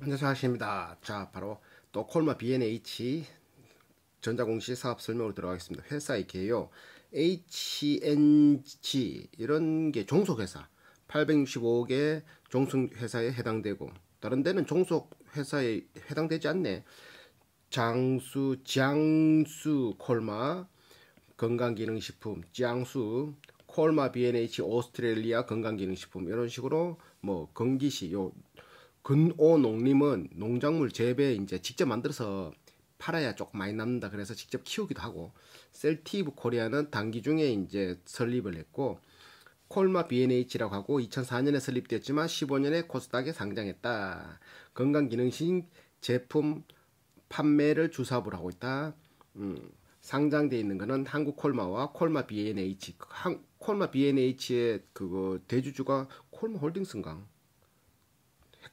안녕하세 하십니다. 자 바로 또 콜마 BNH 전자공시 사업 설명으로 들어가겠습니다. 회사의 개요 HNG 이런 게 종속회사 865개 종속회사에 해당되고 다른 데는 종속회사에 해당되지 않네. 장수, 장수 콜마 건강기능식품, 장수 콜마 BNH 오스트레일리아 건강기능식품 이런 식으로 뭐 건기시 요 근오농림은 농작물 재배 이제 직접 만들어서 팔아야 조금 많이 남는다 그래서 직접 키우기도 하고 셀티브 코리아는 단기 중에 이제 설립을 했고 콜마 BNH라고 하고 2004년에 설립됐지만 15년에 코스닥에 상장했다. 건강기능식 제품 판매를 주사업을 하고 있다. 음, 상장돼 있는 거는 한국 콜마와 콜마 BNH. 한, 콜마 BNH의 그거 대주주가 콜마 홀딩스인가?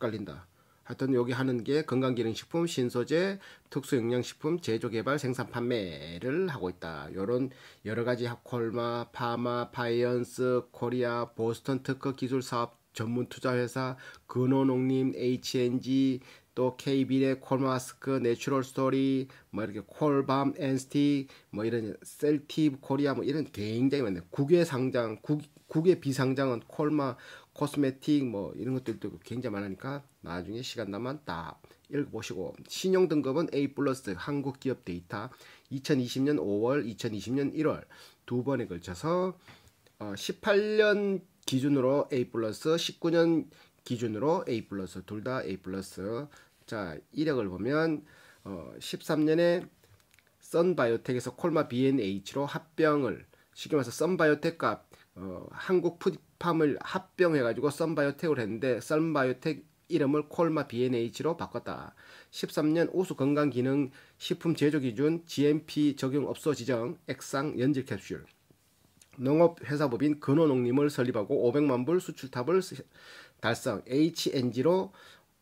헷갈린다. 하여튼 여기 하는 게 건강기능식품, 신소재, 특수영양식품, 제조개발, 생산, 판매를 하고 있다. 요런 여러가지 콜마, 파마, 파이언스, 코리아, 보스턴 특허 기술사업 전문투자회사, 근호농림, HNG, 또 KB의 콜마스크, 내추럴 스토리, 뭐 이렇게 콜밤, 엔스티, 뭐 이런 셀티브 코리아 뭐 이런 굉장히 많네요. 국외 상장, 국, 국외 비상장은 콜마, 코스메틱 뭐 이런 것들도 굉장히 많으니까 나중에 시간 나면 딱 읽어보시고 신용 등급은 A 플러스 한국 기업 데이터 2020년 5월 2020년 1월 두 번에 걸쳐서 어, 18년 기준으로 A 플러스 19년 기준으로 A 플러스 둘다 A 플러스 자 이력을 보면 어, 13년에 썬바이오텍에서 콜마 BNH로 합병을 쉽게 말해서 썬바이오텍과 어, 한국 푸디팜을 합병해가지고 썬바이오텍을 했는데 썬바이오텍 이름을 콜마 BNH로 바꿨다. 13년 우수 건강 기능 식품 제조 기준 GMP 적용 업소 지정 액상 연질 캡슐. 농업회사법인 근호농림을 설립하고 500만 불 수출탑을 달성 HNG로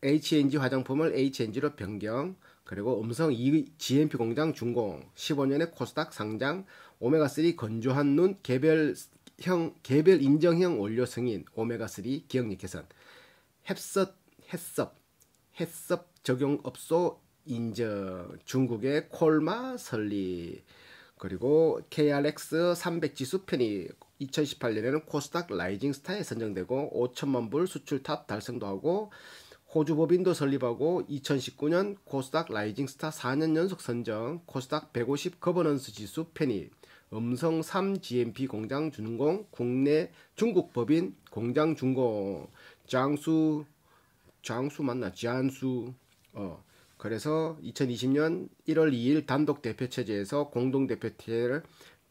HNG 화장품을 HNG로 변경 그리고 음성 2 GMP 공장 준공 1 5년에 코스닥 상장 오메가3 건조한 눈 개별 인정형 개별 인정형 원료 승인 오메가3 기억력 개선 햅섭 햇섭 햇섭 적용업소 인증 중국의 콜마 설립 그리고 KRX 300 지수 편입 2018년에는 코스닥 라이징 스타에 선정되고 5천만 불 수출 탑 달성도 하고 호주 법인도 설립하고 2019년 코스닥 라이징 스타 4년 연속 선정 코스닥 150 거버넌스 지수 편입 음성 3GMP 공장준공 국내 중국 법인 공장준공 장수 장수 맞나 지안수 어 그래서 2020년 1월 2일 단독 대표 체제에서 공동 대표체를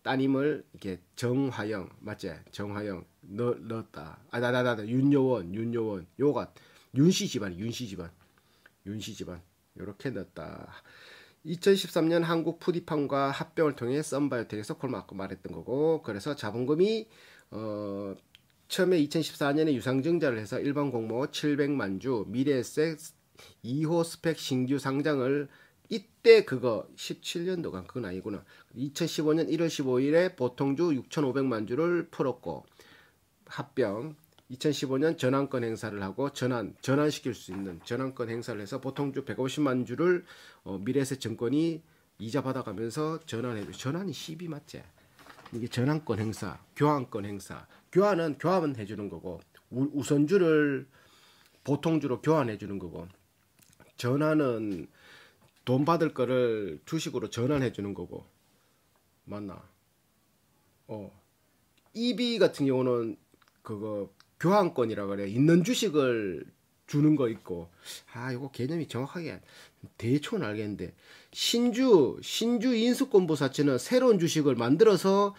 따님을 이렇게 정화영 맞지 정화영 넣, 넣었다 아나나 나 윤여원 윤여원 요가 윤씨 집안 윤씨 집안 윤씨 집안 요렇게 넣었다 2013년 한국 푸디팜과 합병을 통해 썬바이오텍에서 콜마크 말했던 거고 그래서 자본금이 어 처음에 2014년에 유상증자를 해서 일반 공모 700만 주 미래에셋 2호 스펙 신규 상장을 이때 그거 1 7년도가 그건 아니구나 2015년 1월 15일에 보통주 6,500만 주를 풀었고 합병 2015년 전환권 행사를 하고 전환 전환시킬 수 있는 전환권 행사를 해서 보통 주 150만 주를 어, 미래세 증권이 이자 받아가면서 전환해줘. 전환이 12 맞지? 이게 전환권 행사, 교환권 행사. 교환은 교환은 해주는 거고 우, 우선주를 보통주로 교환해 주는 거고 전환은 돈 받을 거를 주식으로 전환해 주는 거고 맞나? 어 EB 같은 경우는 그거 교환권이라 고 그래요. 있는 주식을 주는 거 있고 아 이거 개념이 정확하게 대충 알겠는데 신주 신주 인수권부사채는 새로운 주식을 만들어서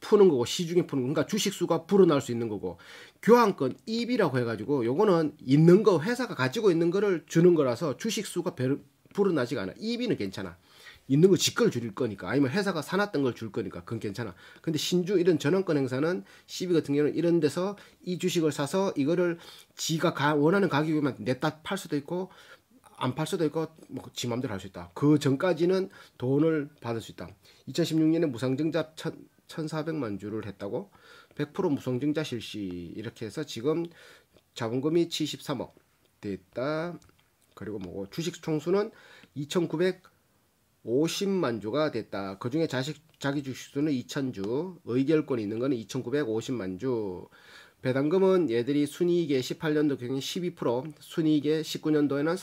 푸는 거고 시중에 푸는 거 그러니까 주식 수가 불어날 수 있는 거고 교환권 입이라고 해가지고 요거는 있는 거 회사가 가지고 있는 거를 주는 거라서 주식 수가 불어나지가 않아 입이는 괜찮아 있는 거 직걸 줄일 거니까 아니면 회사가 사놨던 걸 줄 거니까 그건 괜찮아. 근데 신주 이런 전환권 행사는 시비 같은 경우는 이런 데서 이 주식을 사서 이거를 지가 가, 원하는 가격이면 냈다 팔 수도 있고 안 팔 수도 있고 뭐지 마음대로 할 수 있다. 그 전까지는 돈을 받을 수 있다. 2016년에 무상증자 1,400만 주를 했다고 100% 무상증자 실시 이렇게 해서 지금 자본금이 73억 됐다. 그리고 뭐 주식 총수는 2,900 50만 주가 됐다. 그 중에 자식, 자기 주식수는 2천주 의결권이 있는 거는 2,950만 주. 배당금은 얘들이 순이익의 18년도 경영이 12%, 순이익의 19년도에는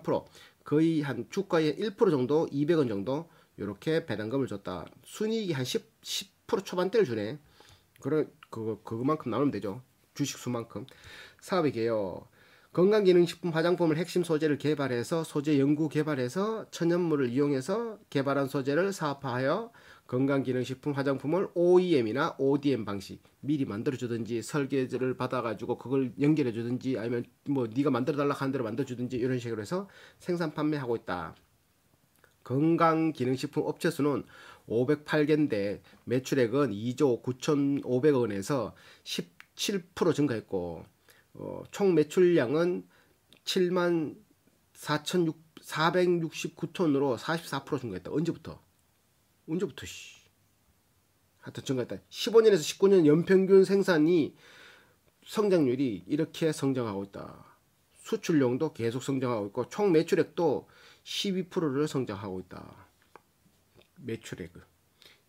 13%, 거의 한 주가의 1% 정도, 200원 정도, 요렇게 배당금을 줬다. 순이익이 한 10, 10% 초반대를 주네. 그래, 그거, 그만큼 나누면 되죠. 주식 수만큼. 사업이 개요. 건강기능식품 화장품을 핵심 소재를 개발해서 소재 연구 개발해서 천연물을 이용해서 개발한 소재를 사업화하여 건강기능식품 화장품을 OEM이나 ODM 방식 미리 만들어주든지 설계를 받아가지고 그걸 연결해주든지 아니면 뭐 네가 만들어달라 하는 대로 만들어주든지 이런 식으로 해서 생산 판매하고 있다. 건강기능식품 업체 수는 508개인데 매출액은 2조 9,500원에서 17% 증가했고 어, 총 매출량은 7만 4,469톤으로 44% 증가했다. 언제부터? 언제부터 씨. 하여튼 증가했다. 15년에서 19년 연평균 생산이 성장률이 이렇게 성장하고 있다. 수출량도 계속 성장하고 있고 총 매출액도 12%를 성장하고 있다. 매출액.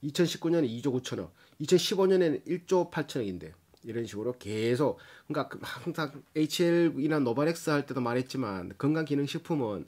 2019년에 2조 9천억, 2015년에는 1조 8천억인데 이런 식으로 계속 그러니까 그 항상 HL이나 노바렉스 할 때도 말했지만 건강기능식품은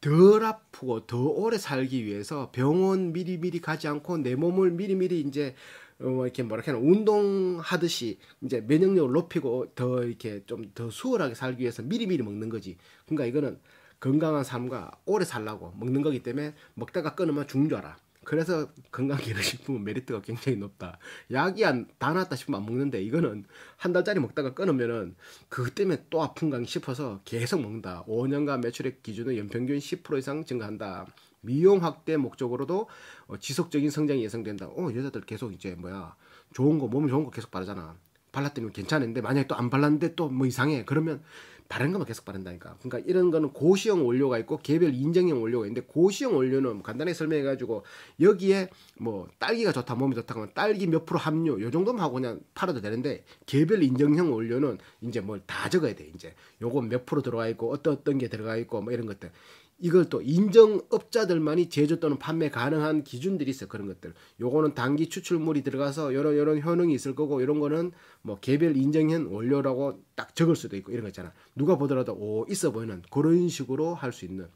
덜 아프고 더 오래 살기 위해서 병원 미리미리 가지 않고 내 몸을 미리미리 이제 어, 뭐 이렇게 뭐랄까 운동하듯이 이제 면역력을 높이고 더 이렇게 좀 더 수월하게 살기 위해서 미리미리 먹는 거지. 그러니까 이거는 건강한 삶과 오래 살라고 먹는 거기 때문에 먹다가 끊으면 죽는 줄 알아. 그래서 건강기능식품은 메리트가 굉장히 높다. 약이 안, 다났다 싶으면 안 먹는데 이거는 한 달짜리 먹다가 끊으면은 그것 때문에 또 아픈가 싶어서 계속 먹는다. 5년간 매출액 기준은 연평균 10% 이상 증가한다. 미용 확대 목적으로도 어, 지속적인 성장이 예상된다. 어, 여자들 계속 이제 뭐야. 좋은 거, 몸에 좋은 거 계속 바르잖아. 발랐더니 괜찮은데 만약에 또 안 발랐는데 또 뭐 이상해. 그러면 바른 것만 계속 바른다니까. 그러니까 이런 거는 고시형 원료가 있고 개별 인정형 원료가 있는데 고시형 원료는 간단히 설명해 가지고 여기에 뭐 딸기가 좋다 몸이 좋다 그러면 딸기 몇 프로 함유 요 정도만 하고 그냥 팔아도 되는데 개별 인정형 원료는 이제 뭘 다 적어야 돼 이제 요건 몇 프로 들어가 있고 어떤 어떤 게 들어가 있고 뭐 이런 것들 이걸 또 인정업자들만이 제조 또는 판매 가능한 기준들이 있어 요 그런 것들 요거는 단기 추출물이 들어가서 요런 요런 효능이 있을 거고 이런 거는 뭐 개별 인정형 원료라고 딱 적을 수도 있고 이런 거 있잖아 누가 보더라도 오 있어 보이는 그런 식으로 할 수 있는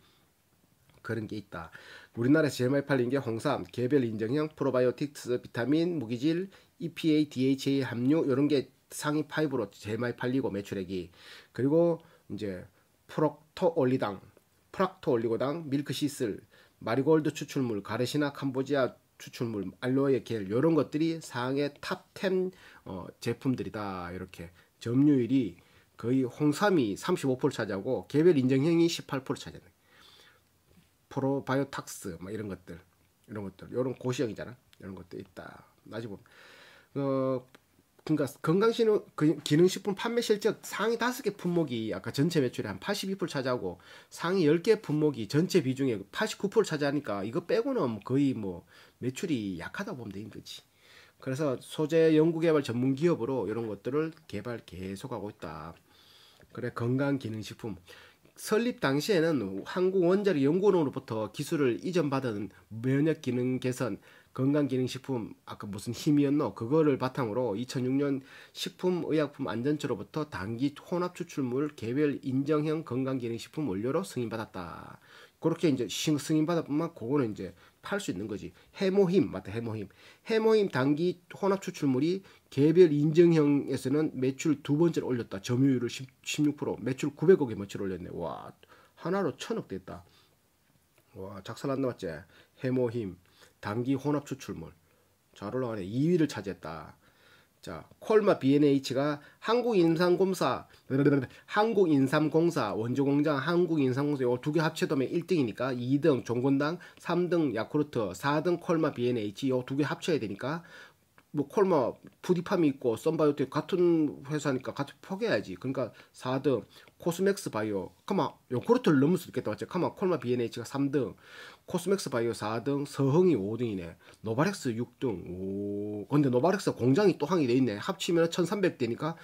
그런 게 있다 우리나라에서 제일 많이 팔린 게 홍삼 개별 인정형 프로바이오틱스 비타민 무기질 EPA DHA 함유 요런 게 상위 5로 제일 많이 팔리고 매출액이 그리고 이제 프록토올리당 프락토 올리고당, 밀크시슬, 마리골드 추출물, 가르시나 캄보지아 추출물, 알로에 겔 이런 것들이 상의 탑 10 어, 제품들이다. 이렇게 점유율이 거의 홍삼이 35% 차지하고 개별 인정형이 18% 차지하는 프로바이오탁스 막 뭐 이런 것들 이런 것들 이런 고시형이잖아 이런 것도 있다 나중에 보면 어, 그러니까 건강식품 그 기능식품 판매 실적 상위 다섯 개 품목이 아까 전체 매출의 한 82% 차지하고 상위 열 개 품목이 전체 비중의 89% 차지하니까 이거 빼고는 거의 뭐 매출이 약하다 고 보면 되는 거지. 그래서 소재 연구개발 전문 기업으로 이런 것들을 개발 계속하고 있다. 그래 건강 기능식품 설립 당시에는 한국 원자력 연구원으로부터 기술을 이전받은 면역 기능 개선 건강기능식품 아까 무슨 힘이었노 그거를 바탕으로 2006년 식품의약품안전처로부터 단기 혼합 추출물 개별 인정형 건강기능식품 원료로 승인받았다. 그렇게 이제 승인받았뿐만 그거는 이제 팔 수 있는 거지. 해모힘 맞다 해모힘. 해모힘 단기 혼합 추출물이 개별 인정형에서는 매출 두 번째로 올렸다. 점유율을 16% 매출 900억에 며칠 올렸네. 와 하나로 천억 됐다. 와 작살났나 맞지? 해모힘. 단기 혼합 추출물 자료라가네 2위를 차지했다. 자, 콜마 BNH가 한국인삼공사 한국인삼공사, 원조공장, 한국인삼공사 요두개 합쳐도면 1등이니까 2등 종건당, 3등 야쿠르트, 4등 콜마 BNH 요두개 합쳐야 되니까 뭐 콜마 푸디팜이 있고 썬바이오텍 같은 회사니까 같이 포개야지. 그러니까 4등 코스맥스 바이오, 카마 그러니까 요코르트를 넘을 수도 있겠다 맞죠? 카마 그러니까 콜마 BNH가 3등, 코스맥스 바이오 4등, 서흥이 5등이네. 노바렉스 6등. 오. 근데 노바렉스 공장이 또 항이 돼 있네. 합치면 1,300대니까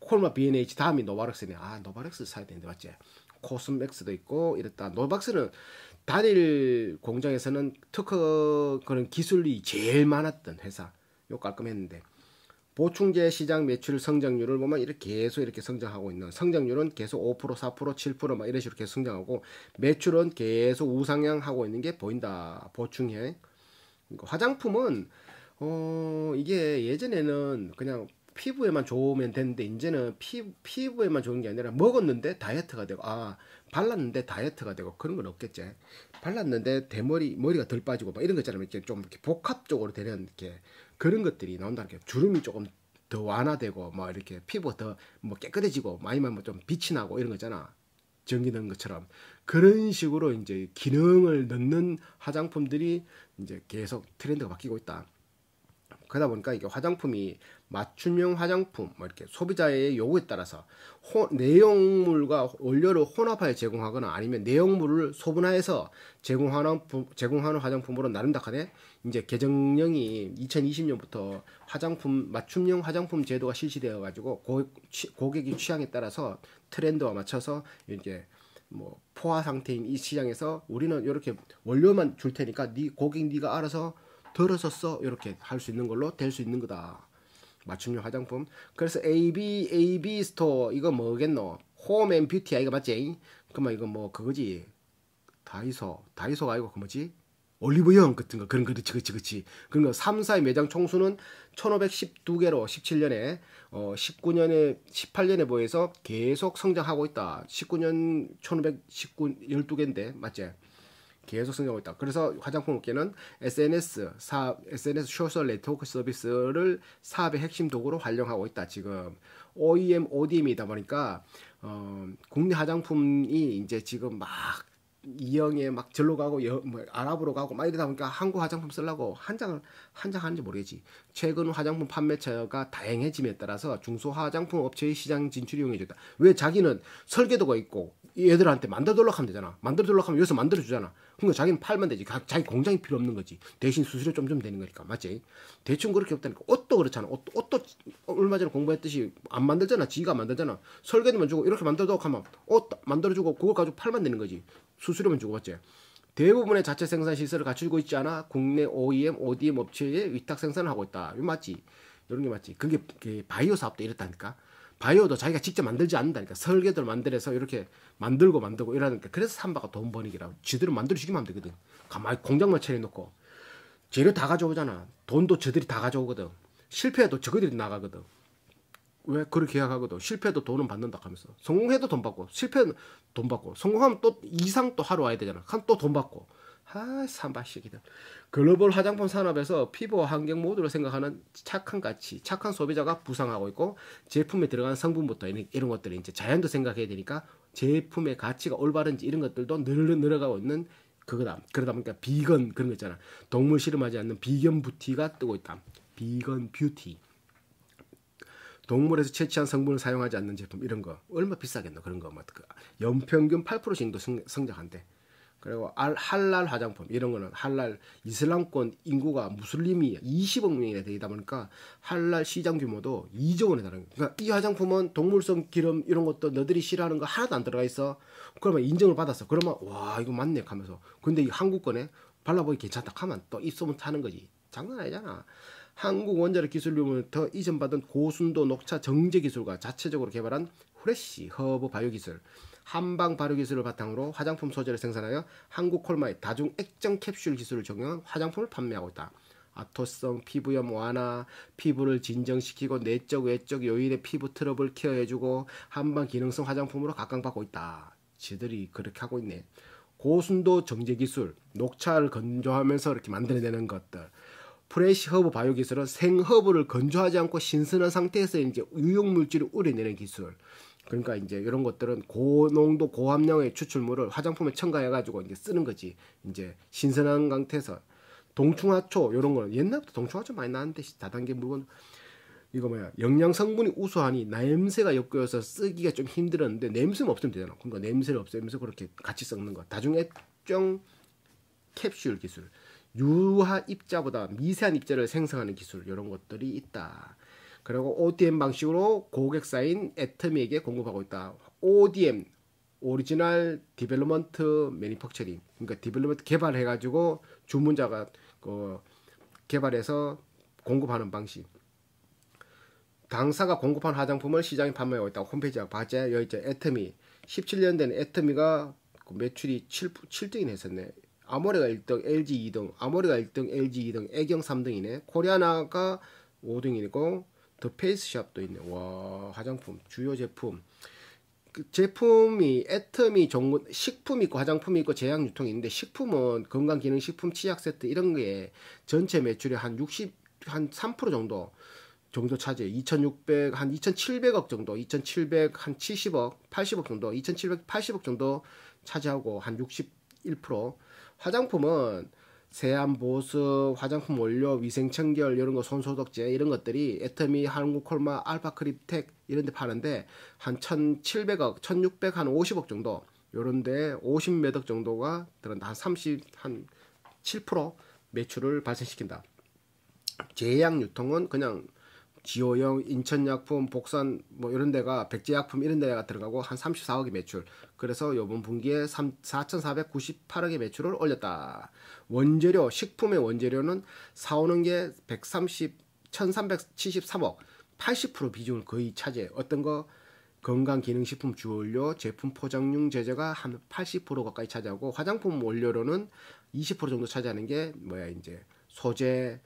콜마 BNH 다음이 노바렉스네. 아, 노바렉스 사야 되는데 맞지? 코스맥스도 있고 이랬다. 노바렉스는 단일 공장에서는 특허 그런 기술이 제일 많았던 회사. 요 깔끔했는데. 보충제 시장 매출 성장률을 보면 이렇게 계속 이렇게 성장하고 있는 성장률은 계속 5% 4% 7%막 이런 식으로 계속 성장하고 매출은 계속 우상향하고 있는 게 보인다 보충해 그러니까 화장품은 어 이게 예전에는 그냥 피부에만 좋으면 되는데 이제는 피, 피부에만 좋은 게 아니라 먹었는데 다이어트가 되고 아 발랐는데 다이어트가 되고 그런 건 없겠지 발랐는데 대머리 머리가 덜 빠지고 막 이런 거 있잖아요 이렇게 좀 이렇게 복합적으로 되는 이렇게 그런 것들이 나온다는 게 주름이 조금 더 완화되고 뭐 이렇게 피부 더 뭐 깨끗해지고 많이만 뭐좀 빛이 나고 이런 거잖아 있 전기 넣는 것처럼 그런 식으로 이제 기능을 넣는 화장품들이 이제 계속 트렌드가 바뀌고 있다. 그러다 보니까 이게 화장품이 맞춤형 화장품 뭐 이렇게 소비자의 요구에 따라서 호, 내용물과 원료를 혼합하여 제공하거나 아니면 내용물을 소분화해서 제공하는 제공하는 화장품으로 나눈다 하네 이제 개정령이 2020년부터 화장품 맞춤형 화장품 제도가 실시되어 가지고 고객이 취향에 따라서 트렌드와 맞춰서 이제 뭐 포화 상태인 이 시장에서 우리는 이렇게 원료만 줄 테니까 네 고객 네가 알아서 들어서어 이렇게 할 수 있는 걸로 될 수 있는 거다. 맞춤형 화장품. 그래서 AB AB 스토어 이거 뭐겠노? 홈앤 뷰티 아이가 맞지? 그만 이거 뭐 그거지. 다이소 다이소가 아니고 그 뭐지? 올리브영 같은 거 그런 거그렇그렇그렇 그런 거 3, 사의 매장 총수는 1512개로 17년에 어 19년에 18년에 보여서 계속 성장하고 있다 19년 1519 12개인데 맞지 계속 성장하고 있다. 그래서 화장품 업계는 SNS, 사, SNS 소셜 네트워크 서비스를 사업의 핵심 도구로 활용하고 있다. 지금 OEM, ODM이다 보니까 어, 국내 화장품이 이제 지금 막 이영에 막 절로 가고 여, 뭐, 아랍으로 가고 막 이러다 보니까 한국 화장품 쓰려고 한 장을 한 장 하는지 모르겠지. 최근 화장품 판매처가 다양해짐에 따라서 중소 화장품 업체의 시장 진출이 용해졌다. 왜 자기는 설계도가 있고 이 애들한테 만들어달라고 하면 되잖아. 만들어달라고 하면 여기서 만들어주잖아. 그러니까 자기는 팔면 되지. 자기 공장이 필요 없는 거지. 대신 수수료 좀 좀 되는 거니까. 맞지? 대충 그렇게 없다니까. 옷도 그렇잖아. 옷도, 옷도 얼마 전에 공부했듯이 안 만들잖아. 지가 만들잖아. 설계도만 주고 이렇게 만들어달라고 하면 옷 만들어주고 그걸 가지고 팔면 되는 거지. 수수료만 주고 맞지? 대부분의 자체 생산 시설을 갖추고 있지 않아 국내 OEM, ODM 업체에 위탁 생산을 하고 있다. 이거 맞지? 이런 게 맞지? 그게 바이오 사업도 이렇다니까. 바이오도 자기가 직접 만들지 않는다니까 그러니까 설계도를 만들어서 이렇게 만들고 만들고 이러니까 그래서 삼바가 돈 버니기라 지들은 만들어 주기만 하면 되거든 가만히 공장만 차려놓고 재료 다 가져오잖아 돈도 저들이 다 가져오거든 실패해도 저거들이 나가거든 왜 그렇게 계약하거든 실패해도 돈은 받는다 하면서 성공해도 돈 받고 실패는 돈 받고 성공하면 또 이상 또 하러 와야 되잖아 한 또 돈 받고 아, 산박식이다 글로벌 화장품 산업에서 피부 환경 모드로 생각하는 착한 가치, 착한 소비자가 부상하고 있고 제품에 들어가는 성분부터 이런, 이런 것들을 이제 자연도 생각해야 되니까 제품의 가치가 올바른지 이런 것들도 늘 늘어가고 있는 그거다. 그러다 보니까 비건 그런 거 있잖아. 동물 실험하지 않는 비건 뷰티가 뜨고 있다. 비건 뷰티. 동물에서 채취한 성분을 사용하지 않는 제품 이런 거 얼마 비싸겠노 그런 거막 뭐 그 연평균 8% 정도 성, 성장한대. 그리고 알, 할랄 화장품 이런 거는 할랄 이슬람권 인구가 무슬림이 20억 명이 되다 보니까 할랄 시장 규모도 2조 원에 달하는 거예요. 그러니까 이 화장품은 동물성 기름 이런 것도 너들이 싫어하는 거 하나도 안 들어가 있어. 그러면 인정을 받았어. 그러면 와 이거 맞네 하면서 근데 이 한국 거네 발라보기 괜찮다 하면 또 입소문 타는 거지. 장난 아니잖아. 한국 원자력 기술로부터 이전받은 고순도 녹차 정제 기술과 자체적으로 개발한 후레쉬 허브 바이오 기술 한방 발효 기술을 바탕으로 화장품 소재를 생산하여 한국 콜마의 다중 액정 캡슐 기술을 적용한 화장품을 판매하고 있다. 아토성 피부염 완화, 피부를 진정시키고 내적 외적 요인의 피부 트러블 케어해주고 한방 기능성 화장품으로 각광받고 있다. 지들이 그렇게 하고 있네. 고순도 정제 기술, 녹차를 건조하면서 이렇게 만들어내는 것들. 프레시 허브 바이오 기술은 생 허브를 건조하지 않고 신선한 상태에서 이제 유용 물질을 우려내는 기술. 그러니까 이제 이런 것들은 고농도 고함량의 추출물을 화장품에 첨가해 가지고 이제 쓰는 거지. 이제 신선한 강태서 동충하초 이런 거는 옛날부터 동충하초 많이 나왔는데 다단계 물건 이거 뭐야 영양 성분이 우수하니 냄새가 엮여서 쓰기가 좀 힘들었는데 냄새는 없으면 되잖아. 그러니까 냄새를 없애면서 그렇게 같이 섞는 거. 다중 액정 캡슐 기술, 유화 입자보다 미세한 입자를 생성하는 기술 이런 것들이 있다. 그리고 ODM 방식으로 고객사인 애터미에게 공급하고 있다. ODM 오리지널 디벨로먼트 매니팩처링 그러니까 디벨로먼트 개발해가지고 주문자가 그 개발해서 공급하는 방식 당사가 공급한 화장품을 시장에 판매하고 있다고 홈페이지에 바자 여의자 애터미 17년 된 애터미가 그 매출이 7, 7등이나 었네 아모레가 1등 LG 2등 아모레가 1등 LG 2등 애경 3등이네 코리아나가 5등이고 더 페이스샵도 있네. 와, 화장품, 주요 제품. 그 제품이, 애텀이 전문, 식품 있고 화장품 있고 제약 유통이 있는데, 식품은 건강기능식품, 치약 세트 이런 게 전체 매출의 한 60, 한3% 정도, 정도 차지해. 2,600, 한 2,700억 정도, 2,700, 한 70억, 80억 정도, 2,780억 정도 차지하고, 한 61%. 화장품은 세안 보수 화장품 원료, 위생 청결 이런 거 손소독제 이런 것들이 애터미, 한국콜마, 알파크립텍 이런 데 파는데 한 1,700억, 1,600한 50억 정도 요런 데 50몇 억 정도가 들어간다. 한 30, 한7% 매출을 발생시킨다. 제약 유통은 그냥 기호형 인천약품, 복산 뭐 이런 데가 백제약품 이런 데가 들어가고 한 34억의 매출. 그래서 요번 분기에 3, 4,498억의 매출을 올렸다. 원재료, 식품의 원재료는 사오는 게 130, 1,373억. 80% 비중을 거의 차지해. 어떤 거 건강기능식품 주원료, 제품 포장용 제재가 한 80% 가까이 차지하고 화장품 원료로는 20% 정도 차지하는 게 뭐야 이제 소재,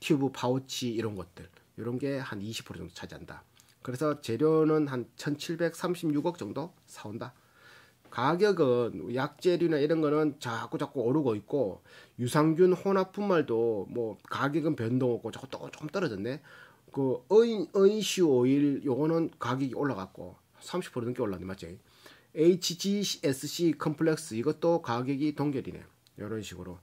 튜브, 파우치 이런 것들. 이런 게 한 20% 정도 차지한다. 그래서 재료는 한 1736억 정도 사온다. 가격은 약재료나 이런 거는 자꾸 자꾸 오르고 있고 유산균 혼합분말도 뭐 가격은 변동 없고 자꾸 또좀 떨어졌네. 그 어인 어인슈 오일 요거는 가격이 올라갔고 30% 넘게 올랐네 맞지? HGSC 컴플렉스 이것도 가격이 동결이네. 이런 식으로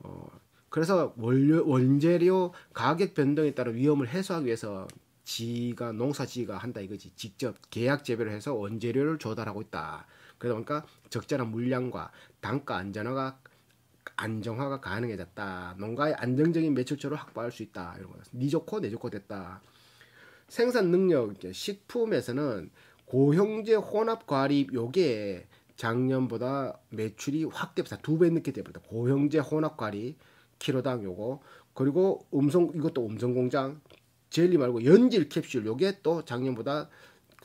어, 그래서 원료, 원재료 가격 변동에 따른 위험을 해소하기 위해서 지가 농사지가 한다 이거지 직접 계약 재배를 해서 원재료를 조달하고 있다. 그러다 보니까 적절한 물량과 단가 안전화가 안정화가 가능해졌다. 농가의 안정적인 매출처를 확보할 수 있다. 이런 거죠. 니 좋고 내 좋고 됐다. 생산 능력 식품에서는 고형제 혼합 과립 요게 작년보다 매출이 확 대보다 두 배 늦게 되버렸다 고형제 혼합 과립 킬로당 요거 그리고 음성 이것도 음성 공장 젤리 말고 연질 캡슐 요게 또 작년보다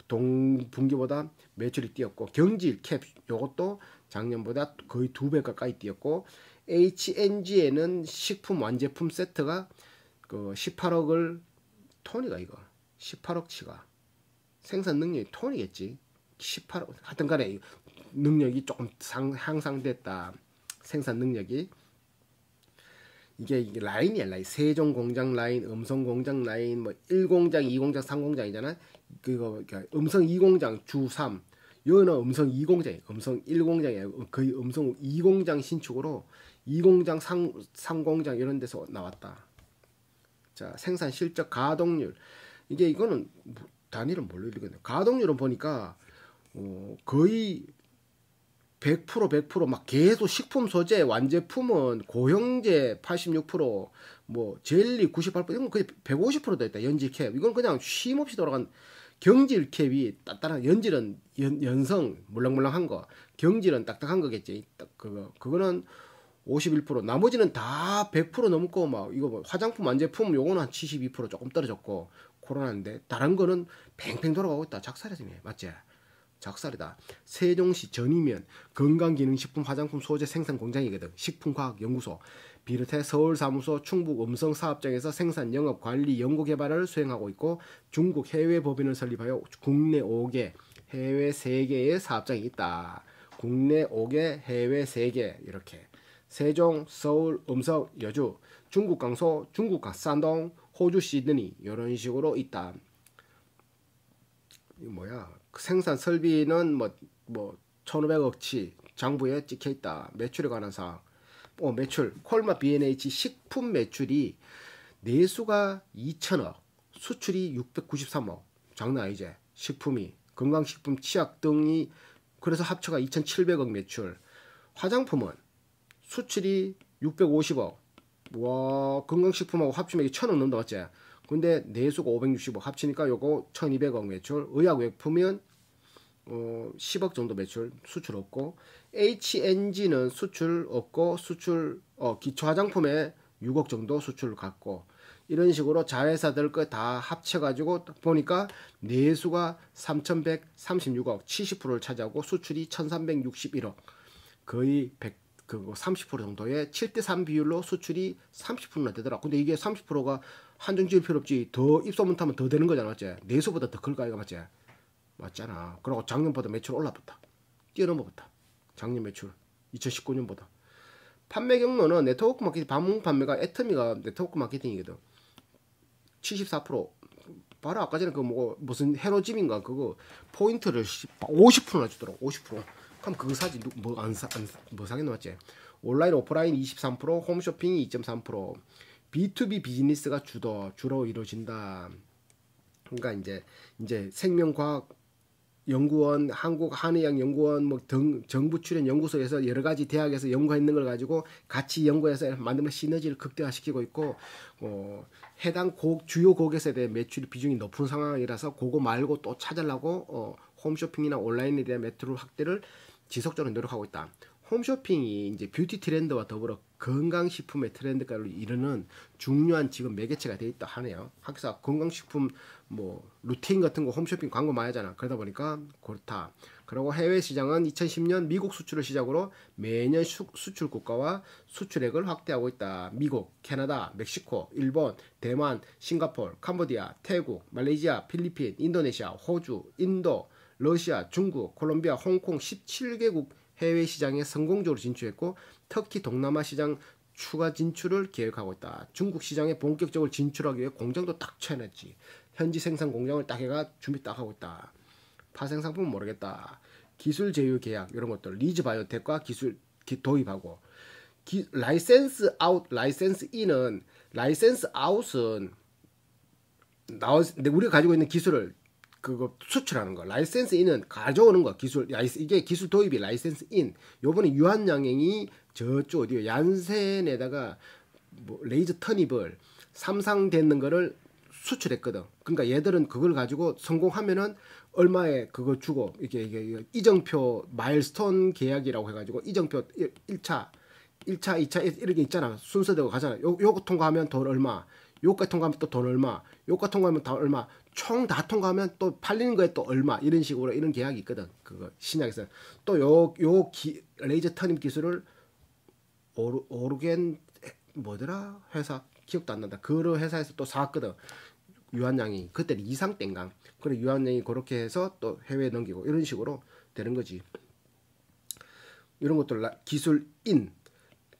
동 분기보다 매출이 뛰었고 경질 캡 요것도 작년보다 거의 두 배 가까이 뛰었고 HNG에는 식품 완제품 세트가 그 18억을 톤이가 이거 18억치가 생산 능력이 톤이겠지 18억 하여튼간에 능력이 조금 상, 향상됐다 생산 능력이 이게, 라인이야 라인 세종 공장 라인 음성 공장 라인 뭐 1공장 2공장 3공장이잖아 그거 그 음성 2공장 주3 여기는 음성 2공장 음성 1공장이야 거의 음성 2공장 신축으로 2공장 3, 3공장 이런 데서 나왔다 자 생산 실적 가동률 이게 이거는 뭐 단위를 몰로 읽었냐 가동률은 보니까 어, 거의 100% 100%막 계속 식품 소재 완제품은 고형제 86%, 뭐 젤리 98% 이건 거의 150%도 있다. 연질캡. 이건 그냥 쉼 없이 돌아간 경질캡이 딱딱한 연질은 연, 연성 물렁물렁한 거. 경질은 딱딱한 거겠지. 딱 그거. 그거는 51% 나머지는 다 100% 넘고 막 이거 뭐 화장품 완제품 요거는 한 72% 조금 떨어졌고 코로나인데 다른 거는 팽팽 돌아가고 있다. 작살이 좀 해. 맞지? 작살이다. 세종시 전이면 건강기능식품 화장품 소재 생산 공장이거든. 식품과학연구소. 비롯해 서울사무소 충북 음성사업장에서 생산 영업 관리 연구 개발을 수행하고 있고 중국 해외 법인을 설립하여 국내 5개 해외 3개의 사업장이 있다. 국내 5개 해외 3개 이렇게 세종, 서울, 음성, 여주, 중국 강소, 중국 산동, 호주 시드니 이런 식으로 있다. 이 뭐야? 그 생산 설비는 뭐, 뭐 1,500억치 장부에 찍혀 있다. 매출에 관한 사항. 어, 매출 콜마 B&H 식품 매출이 내수가 2천억, 수출이 693억. 장난 아니지. 식품이 건강식품, 치약 등이 그래서 합쳐가 2,700억 매출. 화장품은 수출이 650억. 와, 건강식품하고 합치면 이게 1,000억 넘다 는 맞지? 근데 내수가 565 합치니까 요거 1200억 매출 의약 외품은 어, 10억 정도 매출 수출 없고 HNG는 수출 없고 수출 어, 기초 화장품에 6억 정도 수출 갖고 이런 식으로 자회사들 거다 합쳐가지고 보니까 내수가 3,136억 70%를 차지하고 수출이 1,361억 거의 1 그거 30% 정도의 7대3 비율로 수출이 30%나 되더라. 근데 이게 30%가 한정 지을 필요 없지. 더 입소문 타면 더 되는 거잖아, 맞지? 내수보다 더 클거 아이가 맞지? 맞잖아. 그리고 작년보다 매출 올라붙다. 뛰어넘어붙다. 작년 매출 2019년보다. 판매 경로는 네트워크 마케팅 방문 판매가 애터미가 네트워크 마케팅이거든. 74% 바로 아까 전에 그 뭐 무슨 헤로짐인가 그거 포인트를 50%나 주더라고 50% 그럼 그거 사지 뭐안 사, 안, 뭐사놓았지 온라인 오프라인 23% 홈쇼핑이 2.3% B2B 비즈니스가 주도 주로 이루어진다. 그러니까 이제 이제 생명과학 연구원, 한국 한의학 연구원 뭐 등, 정부 출연 연구소에서 여러 가지 대학에서 연구했는 걸 가지고 같이 연구해서 만들면 시너지를 극대화시키고 있고 어, 해당 곡 주요 곡에서 대한 매출 비중이 높은 상황이라서 그거 말고 또 찾으려고 어, 홈쇼핑이나 온라인에 대한 매출 확대를 지속적으로 노력하고 있다. 홈쇼핑이 이제 뷰티 트렌드와 더불어 건강식품의 트렌드가로 이르는 중요한 지금 매개체가 되어 있다 하네요. 학사 건강식품 뭐 루틴 같은 거 홈쇼핑 광고 많이 하잖아. 그러다 보니까 그렇다. 그리고 해외 시장은 2010년 미국 수출을 시작으로 매년 수, 출 국가와 수출액을 확대하고 있다. 미국, 캐나다, 멕시코, 일본, 대만, 싱가폴, 캄보디아, 태국, 말레이시아, 필리핀, 인도네시아, 호주, 인도, 러시아, 중국, 콜롬비아, 홍콩 17개국 해외 시장에 성공적으로 진출했고 터키 동남아 시장 추가 진출을 계획하고 있다. 중국 시장에 본격적으로 진출하기 위해 공장도 딱 쳐냈지. 현지 생산 공장을 딱 해가 준비 딱 하고 있다. 파생 상품은 모르겠다. 기술 제휴 계약 이런 것들 리즈 바이오텍과 기술 도입하고 기, 라이센스 아웃, 라이센스 인은 라이센스 아웃은 나오, 우리가 가지고 있는 기술을 그거 수출하는 거 라이센스 인은 가져오는 거 기술 이게 기술 도입이 라이센스 인 요번에 유한양행이 저쪽 어디요 얀센에다가 뭐 레이저 터니블 삼상되는 거를 수출했거든 그러니까 얘들은 그걸 가지고 성공하면은 얼마에 그거 주고 이게 이게, 이정표 마일스톤 계약이라고 해가지고 이정표 일차 1차, 2차, 이렇게 있잖아. 순서대로 가잖아. 요, 요거 통과하면 돈 얼마. 요가 통과하면 또 돈 얼마, 요가 통과하면 다 얼마, 총 다 통과하면 또 팔리는 거에 또 얼마 이런 식으로 이런 계약이 있거든. 그거 신약에서 또 요 요 레이저 터닝 기술을 오르, 오르겐 뭐더라 회사 기억도 안 난다. 그 회사에서 또 사왔거든. 유한양이 그때 이상 땡강 그래 유한양이 그렇게 해서 또 해외에 넘기고 이런 식으로 되는 거지. 이런 것들 기술인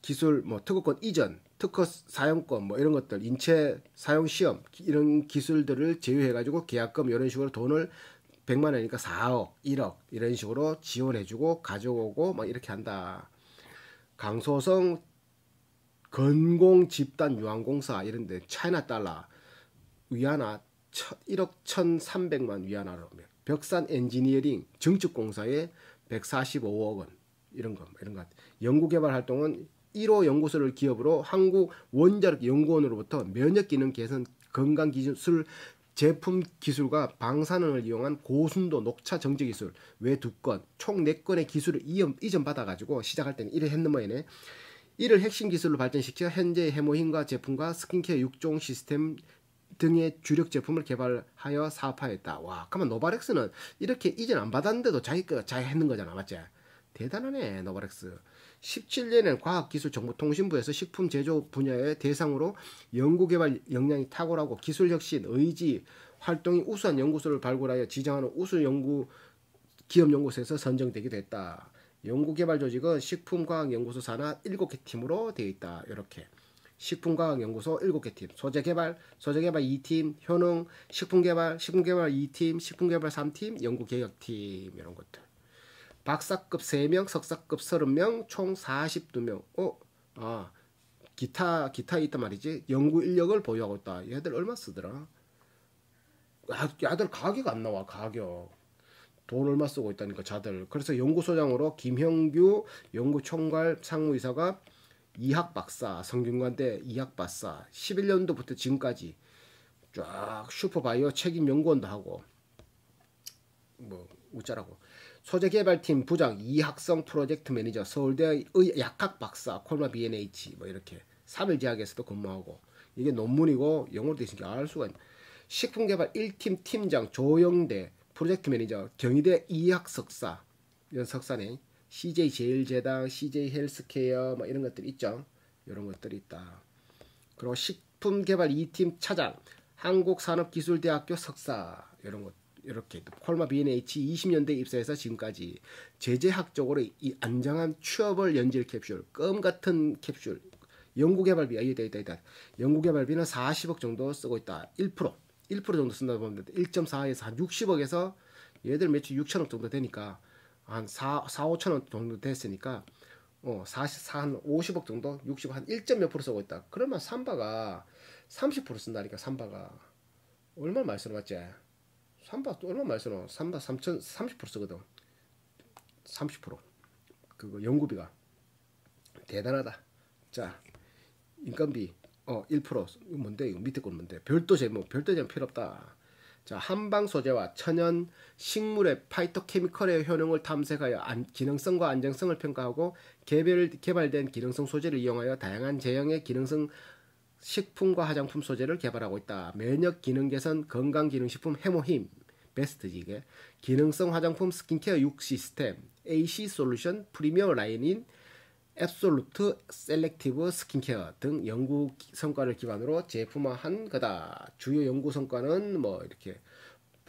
기술 뭐 특허권 이전 특허 사용권 뭐 이런 것들 인체 사용 시험 이런 기술들을 제휴해 가지고 계약금 이런 식으로 돈을 100만 원이니까 4억, 1억 이런 식으로 지원해 주고 가져오고 막 이렇게 한다. 강소성 건공 집단 유한공사 이런 데 차이나 달러 위안화 1억 1,300만 위안화로 벽산 엔지니어링 정축공사에 145억 원 이런 거 이런 것. 연구개발 활동은 1호 연구소를 기업으로 한국 원자력 연구원으로부터 면역 기능 개선 건강 기술 제품 기술과 방사능을 이용한 고순도 녹차 정제 기술 외 두 건 총 네건의 기술을 이전 받아가지고 시작할 때는 이를 했는 모양이네 이를 핵심 기술로 발전시켜 현재의 해모힘과 제품과 스킨케어 6종 시스템 등의 주력 제품을 개발하여 사업화했다 와, 그러면 노바렉스는 이렇게 이전 안 받았는데도 자기가 잘 했는 거잖아, 맞지? 대단하네, 노바렉스. 17년엔 과학기술정보통신부에서 식품 제조 분야의 대상으로 연구개발 역량이 탁월하고 기술혁신, 의지, 활동이 우수한 연구소를 발굴하여 지정하는 우수연구 기업연구소에서 선정되기도 했다. 연구개발 조직은 식품과학연구소 산하 7개 팀으로 되어 있다. 이렇게 식품과학연구소 7개 팀, 소재개발, 소재개발 2팀, 효능, 식품개발, 식품개발 2팀, 식품개발 3팀, 연구개혁팀 이런 것들. 박사급 3명, 석사급 30명, 총 42명. 어? 아, 기타 기타 있단 말이지. 연구 인력을 보유하고 있다. 얘들 얼마 쓰더라? 야, 야들 가격 안 나와. 가격. 돈 얼마 쓰고 있다니까 자들. 그래서 연구소장으로 김형규 연구총괄 상무이사가 이학 박사, 성균관대 이학 박사, 11년도부터 지금까지 쫙 슈퍼바이오 책임 연구원도 하고 뭐웃자라고 소재개발팀 부장, 이학성 프로젝트 매니저, 서울대의 약학 박사, 콜마 BNH 뭐 이렇게 삼일 제약에서도 근무하고 이게 논문이고 영어로 되신 어있 게알 수가 있는 식품개발 1팀 팀장 조영대 프로젝트 매니저, 경희대 이학 석사 이런 석사네 CJ 제일제당, CJ 헬스케어 뭐 이런 것들 있죠. 이런 것들이 있다. 그리고 식품개발 2팀 차장, 한국산업기술대학교 석사 이런 것 이렇게 콜마 B&H 20년대 입사해서 지금까지 제재학적으로 이 안정한 취업을 연질 캡슐, 껌 같은 캡슐, 연구개발비, 아, 이다, 이다, 이다. 연구개발비는 40억 정도 쓰고 있다. 1%, 1% 정도 쓴다고 보면 1.4에서 한 60억에서 얘들 매출 6천억 정도 되니까 한 4, 4 5천억 정도 됐으니까 어, 44, 한 50억 정도? 60억 한 1. 몇 프로 쓰고 있다. 그러면 삼바가 30% 쓴다니까 삼바가 얼마 말씀을 맞지? 3바 또 얼마 많이 쓰노? 삼바 3천 30% 쓰거든. 30% 그거 연구비가 대단하다. 자 인건비 어1% 뭔데 이거 밑에 건 뭔데 별도 제목 뭐. 별도 제목 필요 없다. 자 한방 소재와 천연 식물의 파이터케미컬의 효능을 탐색하여 안, 기능성과 안정성을 평가하고 개별 개발된 기능성 소재를 이용하여 다양한 제형의 기능성 식품과 화장품 소재를 개발하고 있다. 면역 기능 개선, 건강 기능 식품, 해모힘 베스트 지게 기능성 화장품 스킨케어 6 시스템 AC 솔루션 프리미어 라인인 앱솔루트 셀렉티브 스킨케어 등 연구 성과를 기반으로 제품화한 거다. 주요 연구 성과는 뭐 이렇게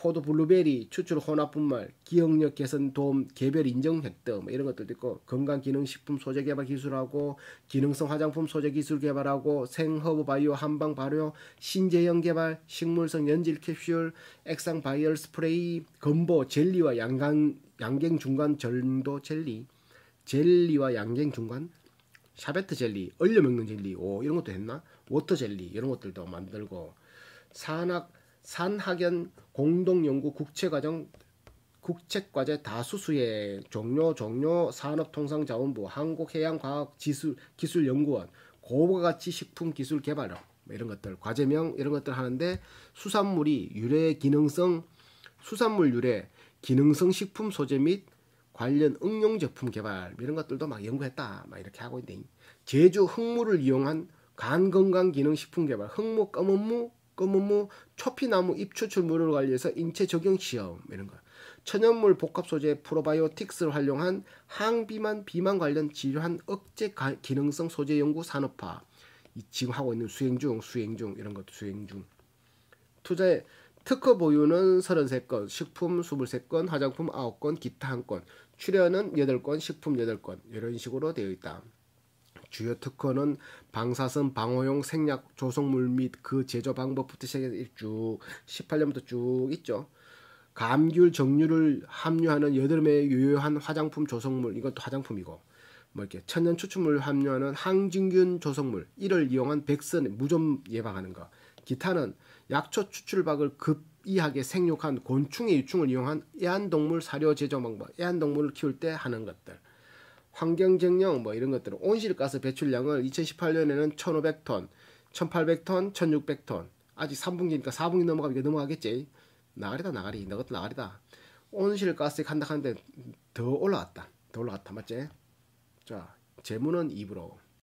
포도 블루베리 추출 혼합 분말 기억력 개선 도움 개별 인정 획득 뭐 이런 것들도 있고 건강 기능 식품 소재 개발 기술하고 기능성 화장품 소재 기술 개발하고 생허브 바이오 한방 발효 신제형 개발 식물성 연질 캡슐 액상 바이얼 스프레이 건보 젤리와 양강 양갱 중간 절도 젤리 젤리와 양갱 중간 샤베트 젤리 얼려 먹는 젤리 오 이런 것도 했나 워터 젤리 이런 것들도 만들고 산악 산학연 공동연구 국책과정 국책과제 다수수의 종료 종료 산업통상자원부 한국해양과학기술연구원 고와 가치 식품기술개발업 뭐 이런 것들 과제명 이런 것들 하는데 수산물이 유래 기능성 수산물 유래 기능성 식품 소재 및 관련 응용 제품 개발 뭐 이런 것들도 막 연구했다 막 이렇게 하고 있는데 제주 흑물을 이용한 간 건강 기능 식품 개발 흙무 검은무 꽃무무, 뭐, 뭐, 초피나무 잎추출물을 관리해서 인체 적용 시험 이런 거. 천연물 복합 소재 프로바이오틱스를 활용한 항비만 비만 관련 질환 억제 기능성 소재 연구 산업화. 이 지금 하고 있는 수행 중, 수행 중 이런 것도 수행 중. 투자에 특허 보유는 33건, 식품 23건, 화장품 9건, 기타 1건, 출연은 8건, 식품 8건 이런 식으로 되어 있다. 주요 특허는 방사선 방어용 생략 조성물 및 그 제조 방법부터 시작해서 쭉 18년부터 쭉 있죠. 감귤 정류를 함유하는 여드름에 유효한 화장품 조성물 이것도 화장품이고 뭐 이렇게 천연 추출물 함유하는 항진균 조성물 이를 이용한 백선 무좀 예방하는 것 기타는 약초 추출박을 급이하게 생육한 곤충의 유충을 이용한 애완동물 사료 제조 방법 애완동물을 키울 때 하는 것들 환경증량 뭐 이런 것들은 온실가스 배출량을 2018년에는 1,500톤, 1,800톤, 1,600톤 아직 3분기니까 4분기 넘어가면 이 넘어가겠지 나가리다 나가리 너것도 나가리다 온실가스 에 간다 하는데 더 올라왔다 더올라왔다 맞지? 자 재무는 입으로